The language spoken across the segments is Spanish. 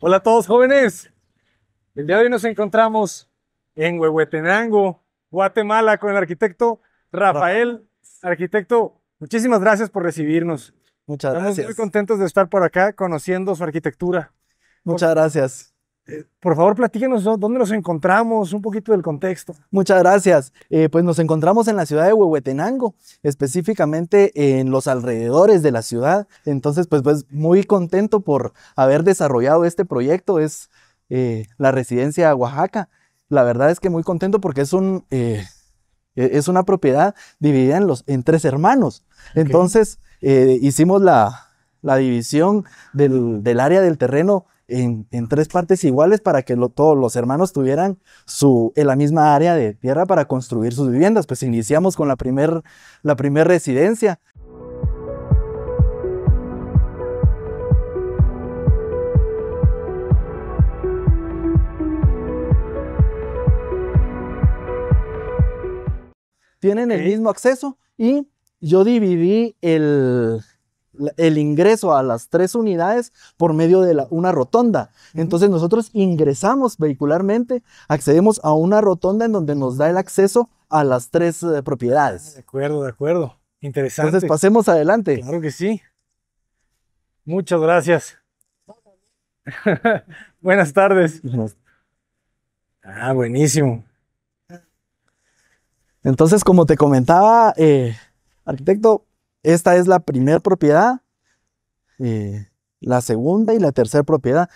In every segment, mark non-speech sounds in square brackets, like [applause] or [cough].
Hola a todos jóvenes. El día de hoy nos encontramos en Huehuetenango, Guatemala, con el arquitecto Rafael. Arquitecto, muchísimas gracias por recibirnos. Muchas gracias. Estamos muy contentos de estar por acá conociendo su arquitectura. Muchas gracias. Eh, por favor, platíquenos dónde nos encontramos, un poquito del contexto. Muchas gracias. Eh, pues nos encontramos en la ciudad de Huehuetenango, específicamente en los alrededores de la ciudad. Entonces, pues, pues muy contento por haber desarrollado este proyecto. Es eh, la residencia de Oaxaca. La verdad es que muy contento porque es e, es una propiedad dividida en, los, en tres hermanos. Entonces, hicimos la, división del área del terreno en, tres partes iguales para que todos los hermanos tuvieran la misma área de tierra para construir sus viviendas. Pues iniciamos con la primera la primer residencia. Tienen el mismo acceso y yo dividí el, el ingreso a las tres unidades por medio de una rotonda. Entonces nosotros ingresamos vehicularmente, accedemos a una rotonda en donde nos da el acceso a las tres eh, propiedades. Ah, de acuerdo, de acuerdo. Interesante. Entonces pasemos adelante. Claro que sí. Muchas gracias. [laughs] Buenas tardes. Ah, buenísimo. Entonces, como te comentaba, eh, arquitecto, esta es la primera propiedad, la segunda y la tercera propiedad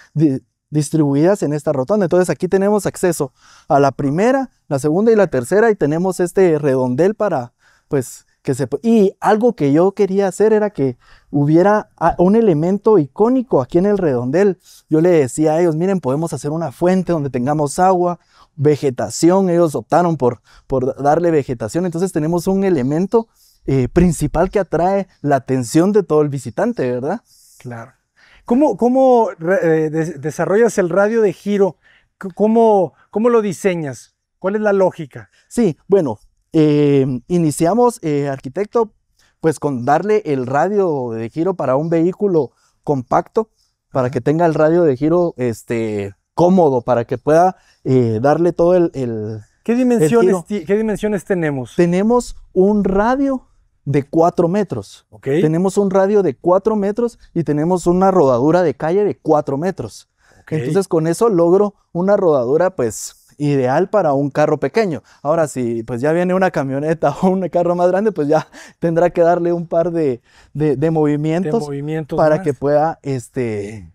distribuidas en esta rotonda. Entonces aquí tenemos acceso a la primera, la segunda y la tercera y tenemos este redondel para, pues, que se... Y algo que yo quería hacer era que hubiera ah, un elemento icónico aquí en el redondel. Yo le decía a ellos, miren, podemos hacer una fuente donde tengamos agua, vegetación. Ellos optaron por, por darle vegetación. Entonces tenemos un elemento eh, principal que atrae la atención de todo el visitante, ¿verdad? Claro. ¿Cómo, cómo eh, desarrollas el radio de giro? ¿Cómo, ¿Cómo lo diseñas? ¿Cuál es la lógica? Sí, bueno, eh, iniciamos, arquitecto, pues con darle el radio de giro para un vehículo compacto, para que tenga el radio de giro este, cómodo, para que pueda darle todo el, el ¿Qué dimensiones, ¿Qué dimensiones, tenemos? Tenemos un radio de 4 metros. Tenemos un radio de 4 metros y tenemos una rodadura de calle de 4 metros. Entonces con eso logro una rodadura pues ideal para un carro pequeño. Ahora si pues ya viene una camioneta [laughs] o un carro más grande pues ya tendrá que darle un par de, movimientos, para que pueda este,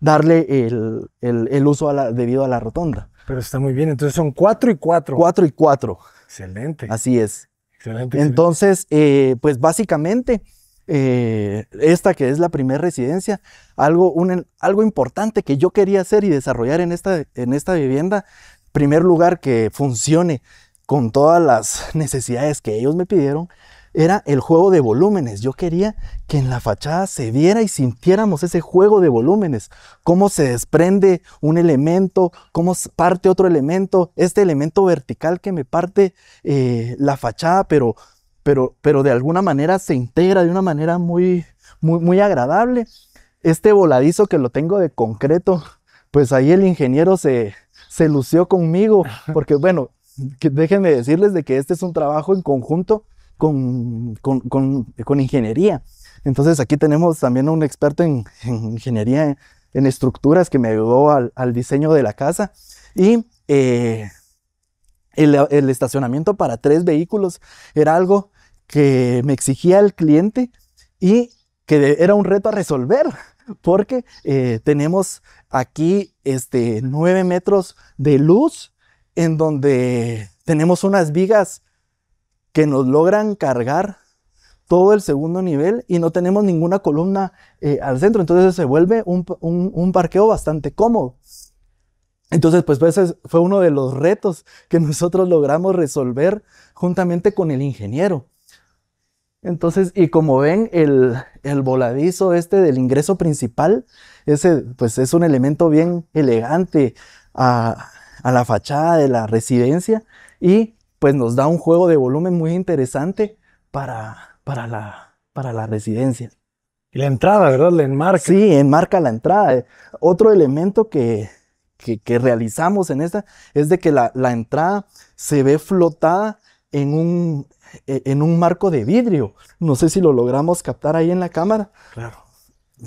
darle el, uso debido a la rotonda. Pero está muy bien, entonces son 4 y 4. 4 y 4. Excelente. Así es. Entonces, eh, pues básicamente, eh, esta que es la primera residencia, algo, algo importante que yo quería hacer y desarrollar en esta, en esta vivienda, primer lugar que funcione con todas las [laughs] necesidades que ellos me pidieron, era el juego de volúmenes. Yo quería que en la fachada se viera y sintiéramos ese juego de volúmenes, cómo se desprende un elemento, cómo parte otro elemento, este elemento vertical que me parte eh, la fachada, pero, pero, pero de alguna manera se integra de una manera muy, muy, muy agradable. Este voladizo que lo tengo de concreto, pues ahí el ingeniero se, se lució conmigo, porque bueno, déjenme decirles de que este es un trabajo en conjunto con, con, ingeniería. Entonces aquí tenemos también un experto en, ingeniería en estructuras que me ayudó al, diseño de la casa y eh, el, estacionamiento para tres vehículos era algo que me exigía el cliente y que era un reto a resolver, porque eh, tenemos aquí este, 9 metros de luz en donde tenemos unas vigas que nos logran cargar todo el segundo nivel y no tenemos ninguna columna eh, al centro. Entonces se vuelve un, parqueo bastante cómodo. Entonces, pues ese fue uno de los retos que [laughs] nosotros logramos resolver juntamente con el ingeniero. Entonces, y como ven, el, voladizo este del ingreso principal, ese pues es un elemento bien elegante a, a la fachada de la residencia y pues nos da un juego de volumen muy interesante para, para, la, para la residencia. Y la entrada, ¿verdad? La enmarca. Sí, enmarca la entrada. Eh, otro elemento que, realizamos en esta es de que la, entrada se ve flotada en un, e, en un marco de vidrio. No sé si lo logramos captar ahí en la cámara. Claro.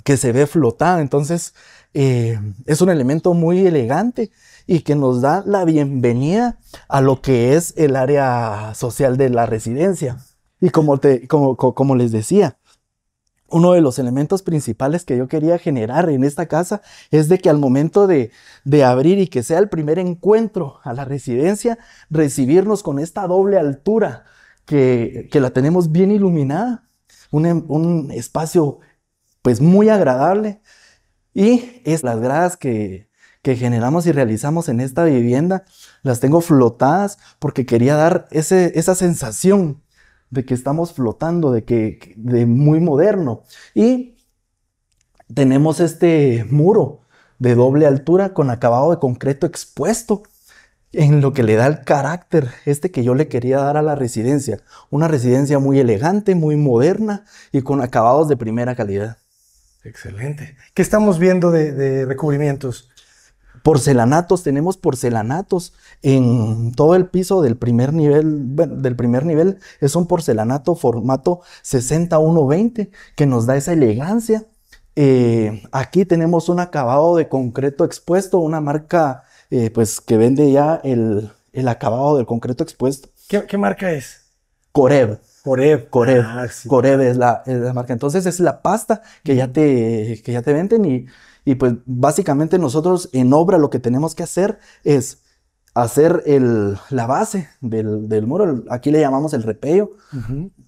Que se ve flotada. Entonces, eh, es un elemento muy elegante y que nos da la bienvenida a lo que es el área social de la residencia. Y como, les decía, uno de los elementos principales que yo quería generar en esta casa es de que al momento de, abrir y que sea el primer encuentro a la residencia, recibirnos con esta doble altura que, la tenemos bien iluminada, un, em, un, espacio pues muy agradable y es las gradas que, generamos y realizamos en esta vivienda, las tengo flotadas porque quería dar esa sensación de que estamos flotando, de que de muy moderno. Y tenemos este muro de doble altura con acabado de concreto expuesto en lo que le da el carácter este que yo le quería dar a la residencia, una residencia muy elegante, muy moderna y con acabados de primera calidad. Excelente. ¿Qué estamos viendo de, recubrimientos? porcelanatos, tenemos porcelanatos en todo el piso del primer nivel, bueno, del primer nivel es un porcelanato formato 60-120 que nos da esa elegancia. Eh, aquí tenemos un acabado de concreto expuesto, una marca eh, pues que vende ya el, acabado del concreto expuesto. ¿Qué, qué marca es? Coreb. Coreb. Coreb. Ah, es la, marca. Entonces es la pasta que ya te, ya te venden y, y pues básicamente nosotros en obra lo que tenemos que hacer es hacer el, la base del, muro. Aquí le llamamos el repello,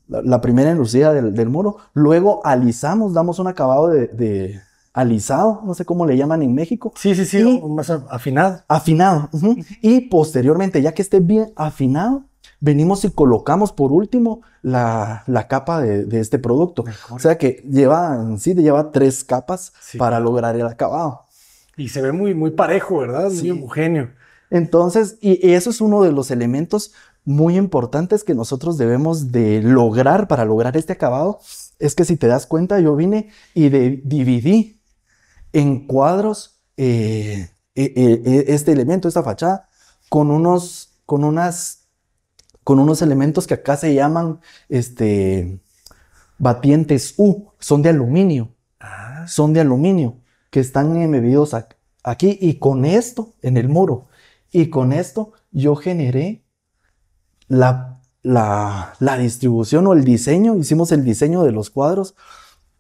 la, primera enlucida del, muro. Luego alisamos, damos un acabado de, alisado, no sé cómo le llaman en México. Sí, sí, sí, más afinado. Afinado. Y posteriormente, ya que esté bien afinado, venimos y colocamos por último la, la capa de, este producto. O sea que lleva, sí, lleva tres capas para lograr el acabado. Y se ve muy, muy parejo, ¿verdad? Sí. Muy homogéneo. Entonces, y eso es uno de los elementos muy importantes que nosotros debemos de lograr para lograr este acabado. Es que si te das cuenta, yo vine y dividí en cuadros eh, eh, eh, este elemento, esta fachada, con, unos, con unas con unos elementos que acá se llaman este, batientes U, son de aluminio. Ah. Son de aluminio que están embebidos aquí y con esto en el muro. Y con esto yo generé la, la distribución o el diseño, hicimos el diseño de los cuadros.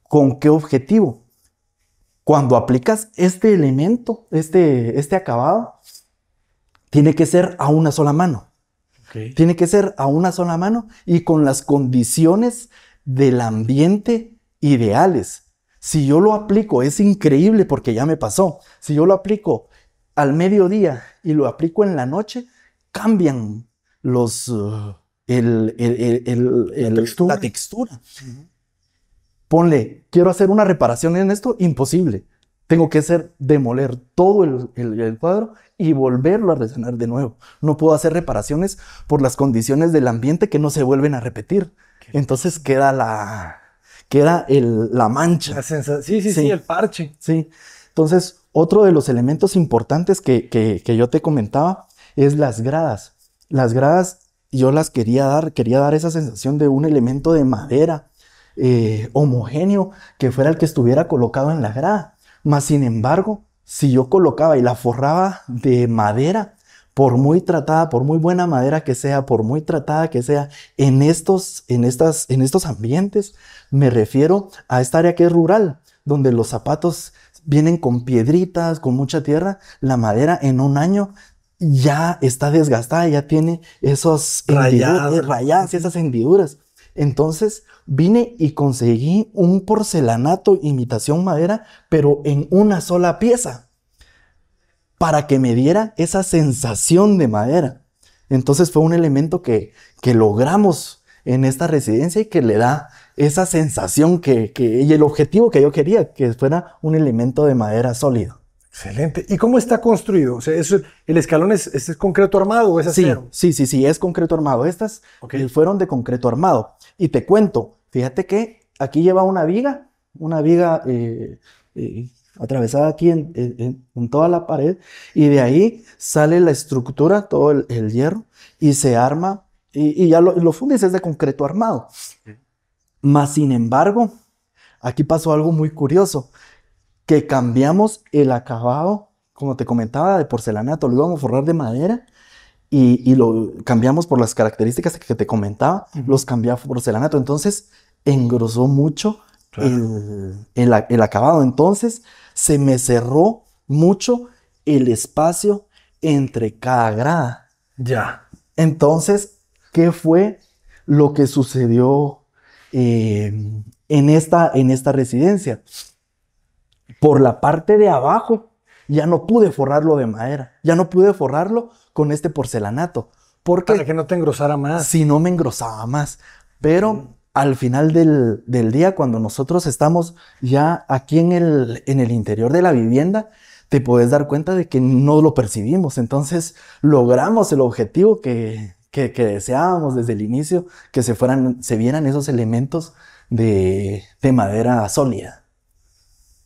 ¿Con qué objetivo? Cuando aplicas este elemento, este, este acabado, tiene que ser a una sola mano. Tiene que ser a una sola mano y con las condiciones del ambiente ideales. Si yo lo aplico, es increíble porque ya me pasó, si yo lo aplico al mediodía y lo aplico en la noche, cambian los, uh, la textura. Ponle, quiero hacer una reparación en esto, imposible. Tengo que hacer demoler todo el, cuadro y volverlo a rellenar de nuevo. No puedo hacer reparaciones por las condiciones del ambiente que no se vuelven a repetir. Entonces queda la queda el, la mancha. sí, sí, sí, el parche. Sí. Entonces, otro de los elementos importantes que, que, yo te comentaba es las gradas. Las gradas yo las quería dar, quería dar esa sensación de un elemento de madera eh, homogéneo que fuera el que estuviera colocado en la grada. Mas sin embargo, si yo colocaba y la forraba de madera, por muy tratada, por muy buena madera que sea, por muy tratada que sea, en estos, en estas, en estos ambientes, me refiero a esta área que es rural, donde los zapatos vienen con piedritas, con mucha tierra, la madera en un año ya está desgastada, ya tiene esos rayadas, y esas hendiduras. Entonces, vine y conseguí un porcelanato imitación madera, pero en una sola pieza, para que me diera esa sensación de madera. Entonces fue un elemento que, que logramos en esta residencia y que le da esa sensación que, y el objetivo que yo quería, que fuera un elemento de madera sólido. Excelente. ¿Y cómo está construido? sea, ¿El escalón es, concreto armado o es así? Sí, sí, sí, es concreto armado. Estas eh, fueron de concreto armado. Y te cuento, fíjate que aquí lleva una viga, una viga eh, eh, atravesada aquí en, toda la pared, y de ahí sale la estructura, todo el, hierro, y se arma, y, ya lo, lo fundes es de concreto armado. Más sin embargo, aquí pasó algo muy curioso que cambiamos el acabado, como te comentaba, de porcelanato. Lo íbamos a forrar de madera, y, lo cambiamos por las características que te comentaba, los cambiamos por porcelanato. Entonces, engrosó mucho el, acabado. Entonces, se me cerró mucho el espacio entre cada grada. Ya. Entonces, ¿qué fue lo que sucedió eh, en, esta, en esta residencia? por la parte de abajo. Ya no pude forrarlo de madera, ya no pude forrarlo con este porcelanato. Porque Para que no te engrosara más. Si no me engrosaba más. Pero al final del, día, cuando nosotros estamos ya aquí en el, en el interior de la vivienda, te puedes dar cuenta de que no lo percibimos. Entonces logramos el objetivo que, deseábamos desde el inicio, que se, fueran, se vieran esos elementos de, de madera sólida.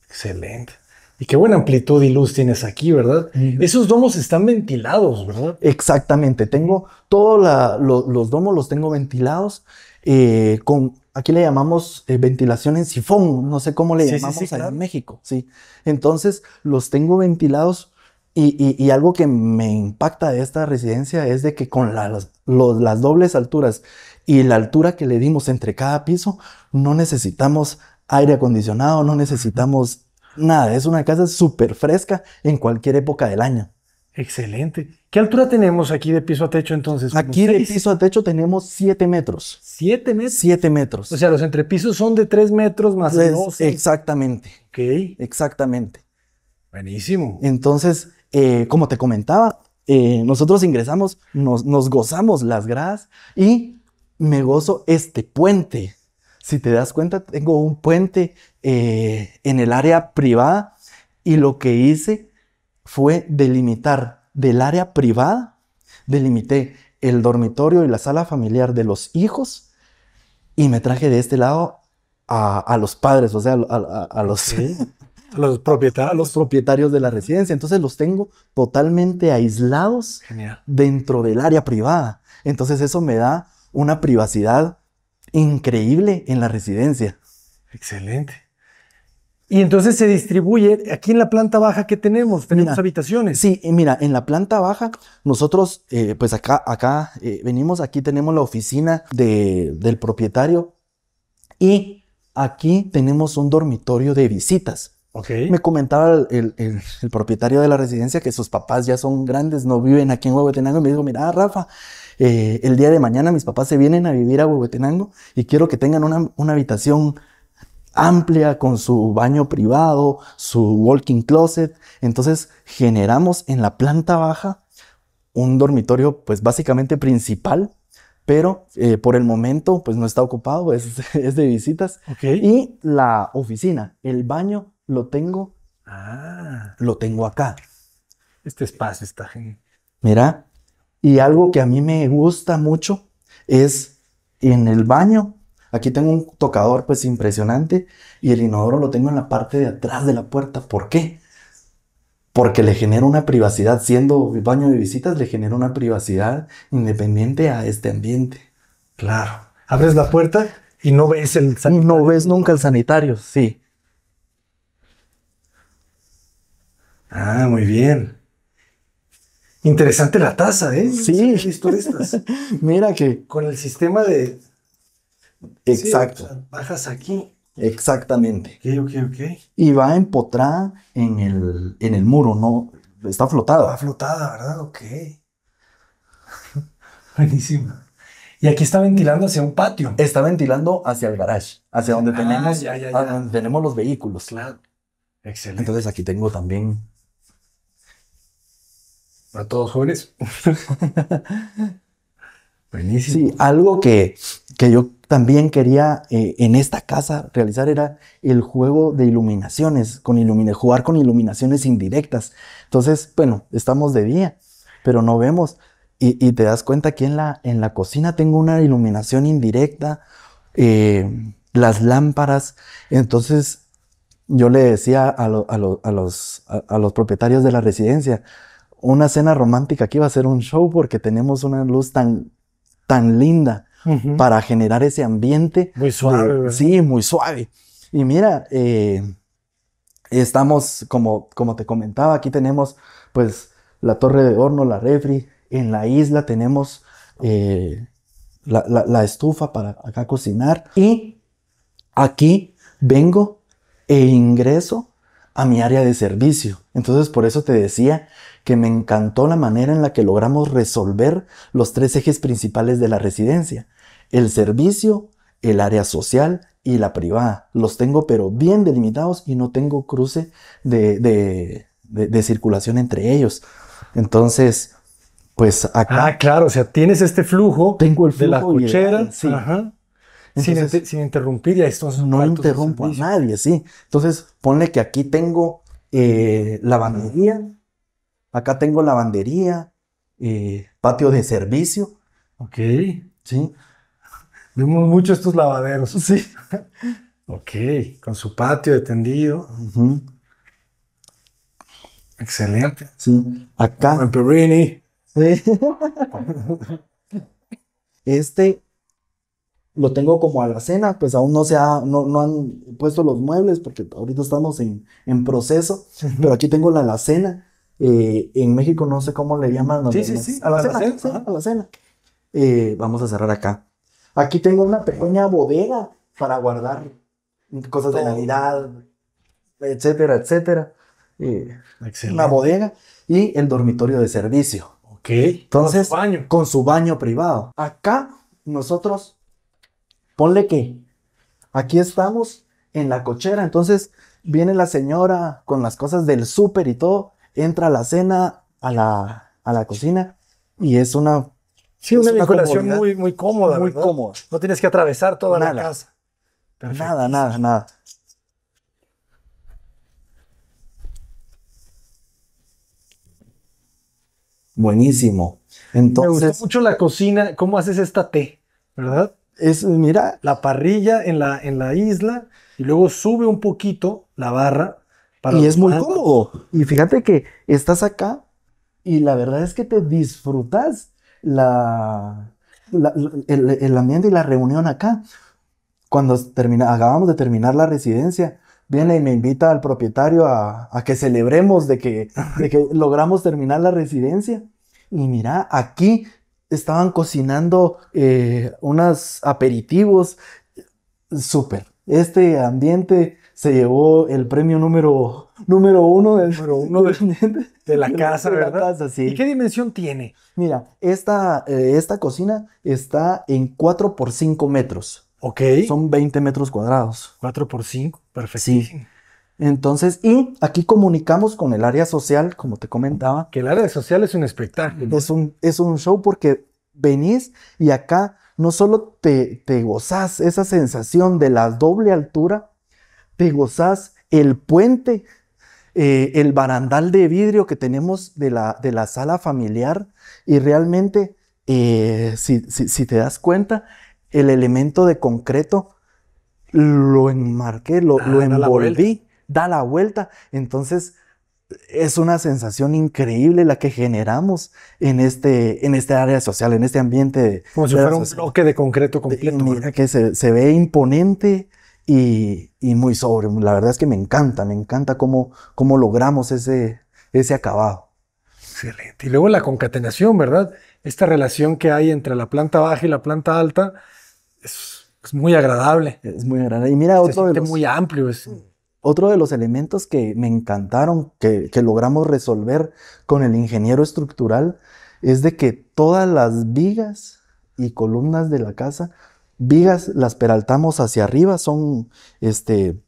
Excelente. Y qué buena amplitud y luz tienes aquí, ¿verdad? Esos domos están ventilados, ¿verdad? Exactamente. Tengo todos los domos, los tengo ventilados eh, con, aquí le llamamos eh, ventilación en sifón, no sé cómo le llamamos allá en México, sí. Entonces, los tengo ventilados y, algo que me impacta de esta residencia es de que con las, las dobles alturas y la altura que le dimos entre cada piso, no necesitamos aire acondicionado, no necesitamos nada. Es una casa súper fresca en cualquier época del año. Excelente. ¿Qué altura tenemos aquí de piso a techo entonces? Aquí de piso a techo tenemos 7 metros. Siete metros? Siete metros. O sea, los entrepisos son de 3 metros más 12. Exactamente. Ok. Exactamente. Buenísimo. Entonces, eh, como te comentaba, eh, nosotros ingresamos, nos, nos gozamos las gradas y me gozo este puente si te das cuenta, tengo un puente eh, en el área privada y lo que hice fue delimitar del área privada, delimité el dormitorio y la sala familiar de los hijos y me traje de este lado a, los padres, o sea, a, los, [laughs] los, propietarios. los propietarios de la residencia. Entonces los tengo totalmente aislados dentro del área privada. Entonces eso me da una privacidad increíble en la residencia. Excelente. Y entonces se distribuye aquí en la planta baja que tenemos, tenemos habitaciones. Sí, mira, en la planta baja nosotros, eh, pues acá, acá eh, venimos, aquí tenemos la oficina del propietario y aquí tenemos un dormitorio de visitas. Okay. Me comentaba el, el, propietario de la residencia que sus papás ya son grandes, no viven aquí en Huehuetenango y me dijo, mira, Rafa, eh, el día de mañana mis papás se vienen a vivir a Huehuetenango y quiero que tengan una, habitación amplia, con su baño privado, su walking closet. Entonces generamos en la planta baja un dormitorio pues básicamente principal, pero eh, por el momento pues no está ocupado, es, [laughs] de visitas. Y la oficina, el baño lo tengo, ah. lo tengo acá. Este espacio está genial. Mira, y algo que a mí me gusta mucho es en el baño. Aquí tengo un tocador pues impresionante y el inodoro lo tengo en la parte de atrás de la puerta. ¿Por qué? Porque le genera una privacidad, siendo baño de visitas, le genera una privacidad independiente a este ambiente. Claro. Abres la puerta y no ves el sanitario. No ves nunca el sanitario, sí. Ah, muy bien. Interesante la taza, ¿eh? Sí. [laughs] Mira que. Con el sistema de. Exacto. bajas aquí. Exactamente. Ok, ok, ok. Y va empotrada en el, en el muro, ¿no? Está flotada. Está ah, flotada, ¿verdad? Ok. [laughs] Buenísima. Y aquí está ventilando hacia un patio. Está ventilando hacia el garage, hacia donde, ah, tenemos, donde tenemos los vehículos. Claro. Excelente. Entonces aquí tengo también a todos jóvenes. [laughs] Buenísimo. Sí, algo que, que yo también quería eh, en esta casa realizar era el juego de iluminaciones, con jugar con iluminaciones indirectas. Entonces, bueno, estamos de día, pero no vemos. Y, te das cuenta que en la, en la cocina tengo una iluminación indirecta, eh, las lámparas. Entonces, yo le decía a, los, a los propietarios de la residencia, una cena romántica aquí va a ser un show porque tenemos una luz tan, tan linda para generar ese ambiente. Muy suave. sí, muy suave. Y mira, eh, estamos, como, como te comentaba, aquí tenemos pues la torre de horno, la refri, en la isla tenemos eh, la, la, estufa para acá cocinar y aquí vengo e ingreso a mi área de servicio. Entonces por eso te decía que me encantó la manera en la que logramos resolver los tres ejes principales de la residencia. El servicio, el área social y la privada. Los tengo pero bien delimitados y no tengo cruce de, de, de, circulación entre ellos. Entonces, pues acá... Ah, claro, o sea, tienes este flujo, tengo el flujo de la cuchera. sí sin, interrumpir a estos No interrumpo a nadie, sí. Entonces, ponle que aquí tengo eh, lavandería, acá tengo lavandería, eh, patio de servicio. Ok. Sí. Vemos mucho estos lavaderos. [laughs] Sí. ok, con su patio detendido. Excelente. Sí. Acá. En Sí. [laughs] este lo tengo como alacena, pues aún no se ha, no, no han puesto los muebles porque ahorita estamos en, en proceso, pero aquí tengo la alacena. Eh, en México no sé cómo le llaman. Los, sí, sí, sí, alacena. sí, alacena. Eh, vamos a cerrar acá. Aquí tengo una pequeña bodega para guardar cosas de Navidad, etcétera, etcétera. La eh, una bodega y el dormitorio de servicio. Ok. Entonces, con su baño privado. Acá nosotros Ponle que aquí estamos en la cochera, entonces viene la señora con las cosas del súper y todo, entra a la cena, a la, a la cocina y es una... Sí, una, decoración muy, muy cómoda. Muy cómoda. No tienes que atravesar toda la casa. Nada, nada, nada. Buenísimo. Entonces, Me gustó mucho la cocina, cómo haces esta té, ¿verdad? es, mira, la parrilla en la, en la isla y luego sube un poquito la barra. Para y es muy cómodo. Y fíjate que estás acá y la verdad es que te disfrutas la, el, ambiente y la reunión acá. Cuando termina, acabamos de terminar la residencia, viene y me invita al propietario a, que celebremos de que, de que logramos terminar la residencia. Y mira, aquí estaban cocinando eh, unos aperitivos. Súper. Este ambiente se llevó el premio número, número uno del, número uno de, [laughs] de, la casa, ¿verdad? ¿Y qué dimensión tiene? Mira, esta, eh, esta cocina está en 4 por 5 metros. Ok. Son 20 metros cuadrados. 4 por 5, perfecto. Sí. Entonces, y aquí comunicamos con el área social, como te comentaba. Que el área social es un espectáculo. Es un, es un show porque venís y acá no solo te, te gozás esa sensación de la doble altura, te gozas el puente, eh, el barandal de vidrio que tenemos de la, de la sala familiar y realmente, eh, si, te das cuenta, el elemento de concreto lo enmarqué, lo, lo ah, envolví da la vuelta. Entonces, es una sensación increíble la que generamos en este, en este área social, en este ambiente. Como si fuera un bloque de concreto completo. que se, ve imponente y, muy sobre. La verdad es que me encanta, me encanta cómo, cómo logramos ese, ese acabado. Excelente. Y luego la concatenación, ¿verdad? Esta relación que hay entre la planta baja y la planta alta es, muy agradable. Es muy agradable. Y mira, otro muy amplio. Es otro de los elementos que me encantaron, que, logramos resolver con el ingeniero estructural, es de que todas las vigas y columnas de la casa, vigas las peraltamos hacia arriba, son este,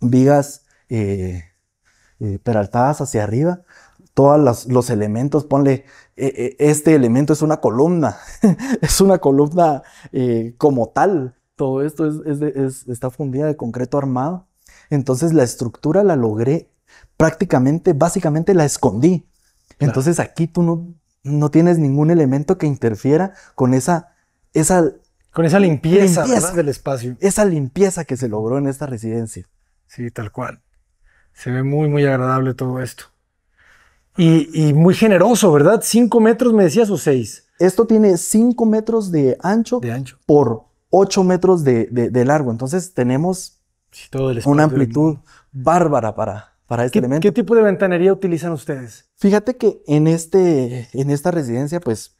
vigas eh, eh, peraltadas hacia arriba. Todos los elementos, ponle, e, e, este elemento es una columna, [laughs] es una columna eh, como tal. Todo esto es, está fundida de concreto armado. Entonces la estructura la logré prácticamente, básicamente la escondí. Entonces aquí tú no, no tienes ningún elemento que interfiera con esa, esa con esa limpieza, del espacio. Esa limpieza que se logró en esta residencia. Sí, tal cual. Se ve muy, muy agradable todo esto. Y, muy generoso, ¿verdad? ¿Cinco metros me decías o seis? Esto tiene cinco metros de ancho, por ocho metros de largo. Entonces tenemos una amplitud mm. bárbara para, para este elemento. ¿Qué tipo de ventanería utilizan ustedes? Fíjate que en, este, en esta residencia, pues,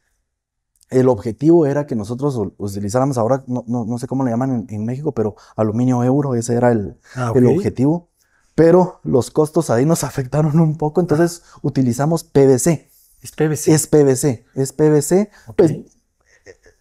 el objetivo era que nosotros utilizáramos ahora, no, sé cómo le llaman en, México, pero aluminio euro, ese era el, ah, el objetivo. Pero los costos ahí nos [laughs] afectaron un poco, entonces ah. utilizamos PVC. ¿Es PVC? Es PVC, es PVC. Pues,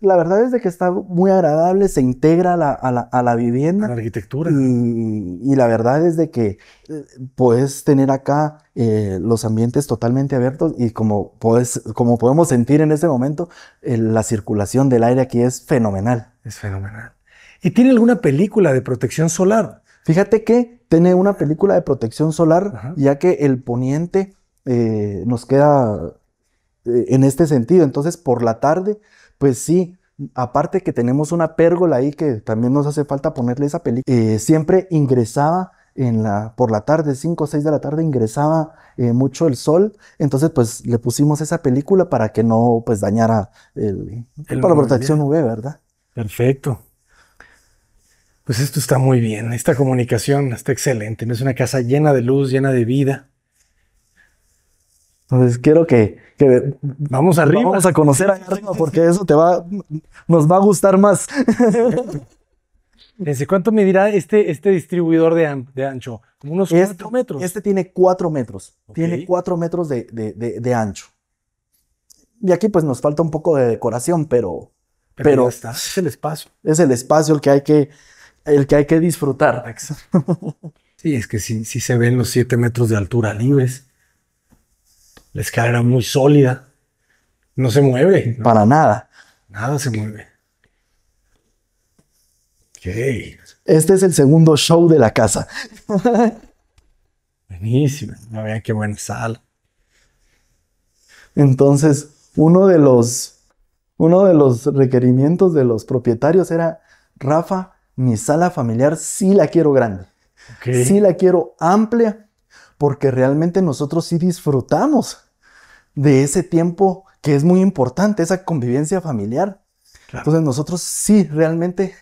la verdad es de que está muy agradable, se integra a la, vivienda. A la arquitectura. Y, la verdad es de que eh, puedes tener acá eh, los ambientes totalmente abiertos y como, puedes, como podemos sentir en este momento, la circulación del aire aquí es fenomenal. Es fenomenal. ¿Y tiene alguna película de protección solar? Fíjate que tiene una película de protección solar, ya que el poniente eh, nos queda en este sentido. Entonces, por la tarde pues sí, aparte que tenemos una pérgola ahí que también nos hace falta ponerle esa película, eh, siempre ingresaba en la, por la tarde, 5 o 6 de la tarde, ingresaba eh, mucho el sol, entonces pues le pusimos esa película para que no pues dañara el, para la protección UV, ¿verdad? Perfecto. Pues esto está muy bien, esta comunicación está excelente, es una casa llena de luz, llena de vida. Entonces quiero que, vamos arriba. Vamos a conocer allá arriba porque eso te va, nos va a gustar más. ¿Desde cuánto medirá este, este distribuidor de, ancho? ¿Como unos este, cuatro metros? Este tiene cuatro metros. Tiene cuatro metros de, ancho. Y aquí pues nos falta un poco de decoración, pero... Pero, es el espacio. Es el espacio el que hay que, el que, hay que disfrutar. Sí, es que sí, sí se ven los siete metros de altura libres. La escala era muy sólida. No se mueve. Para nada. Nada se mueve. Ok. Este es el segundo show de la casa. [laughs] Buenísimo. Ah, no qué buena sala. Entonces, uno de los uno de los requerimientos de los propietarios era, Rafa, mi sala familiar sí la quiero grande. Sí la quiero amplia porque realmente nosotros sí disfrutamos de ese tiempo que es muy importante, esa convivencia familiar. Entonces nosotros sí realmente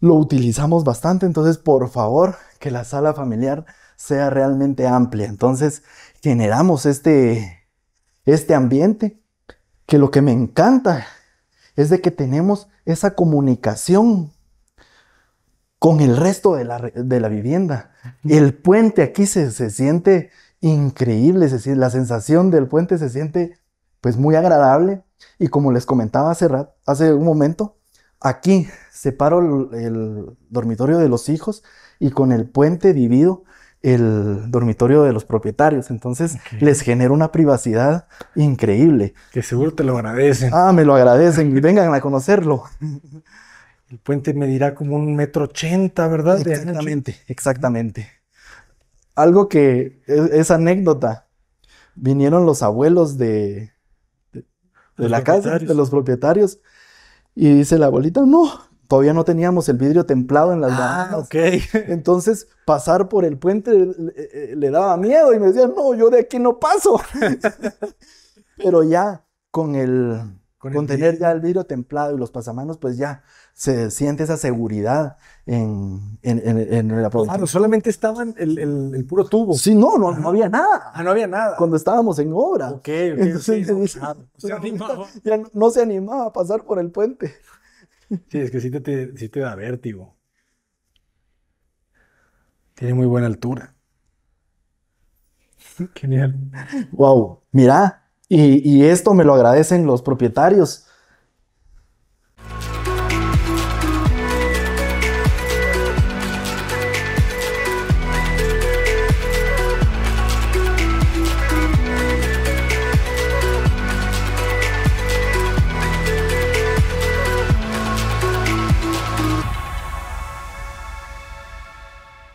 lo utilizamos bastante, entonces por favor que la sala familiar sea realmente amplia. Entonces generamos este, este ambiente que lo que me encanta es de que tenemos esa comunicación con el resto de la, de la vivienda. El puente aquí se, siente increíble, la sensación del puente se siente pues muy agradable. Y como les comentaba hace, hace un momento, aquí separo el, el, dormitorio de los hijos y con el puente divido el dormitorio de los propietarios. Entonces les genera una privacidad increíble. Que seguro te lo agradecen. Ah, me lo agradecen. y Vengan a conocerlo. [laughs] El puente medirá como un metro ochenta, ¿verdad? Exactamente, exactamente. Algo que e, es, anécdota. Vinieron los abuelos de, la casa, de los propietarios, y dice la abuelita, no, todavía no teníamos el vidrio templado en las ah, ok. [laughs] Entonces, pasar por el puente eh, eh, le, daba miedo y me decía, no, yo de aquí no paso. [laughs] Pero ya con el, con, tener ya el vidrio templado y los pasamanos, pues ya se siente esa seguridad en, en, en, en la producción. solamente estaban el, puro tubo. Sí, no, no, no, había nada. Ah, no había nada. Cuando estábamos en obra. Ok, ok. [laughs] No, se animaba. Ya no, se animaba a pasar por el puente. Sí, es que sí te, da vértigo. Tiene muy buena altura. [laughs] Genial. Wow, mira, y, y esto me lo agradecen los propietarios